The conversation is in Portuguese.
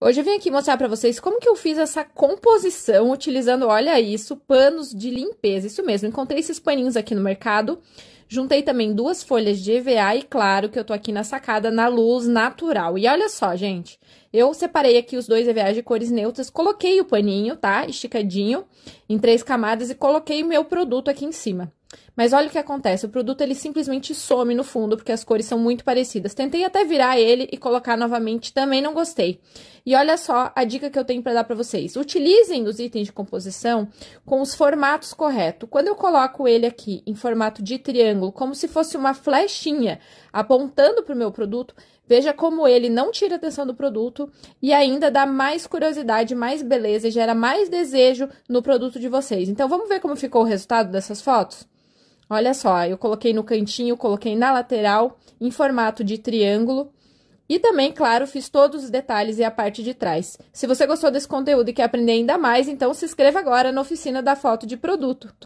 Hoje eu vim aqui mostrar para vocês como que eu fiz essa composição utilizando, olha isso, panos de limpeza. Isso mesmo, encontrei esses paninhos aqui no mercado. Juntei também duas folhas de EVA e claro que eu tô aqui na sacada na luz natural. E olha só, gente, eu separei aqui os dois EVAs de cores neutras, coloquei o paninho, tá, esticadinho, em três camadas e coloquei o meu produto aqui em cima. Mas olha o que acontece, o produto ele simplesmente some no fundo, porque as cores são muito parecidas. Tentei até virar ele e colocar novamente, também não gostei. E olha só a dica que eu tenho para dar para vocês. Utilizem os itens de composição com os formatos corretos. Quando eu coloco ele aqui em formato de triângulo, como se fosse uma flechinha apontando para o meu produto, veja como ele não tira atenção do produto e ainda dá mais curiosidade, mais beleza e gera mais desejo no produto de vocês. Então, vamos ver como ficou o resultado dessas fotos? Olha só, eu coloquei no cantinho, coloquei na lateral, em formato de triângulo. E também, claro, fiz todos os detalhes e a parte de trás. Se você gostou desse conteúdo e quer aprender ainda mais, então se inscreva agora na oficina da foto de produto.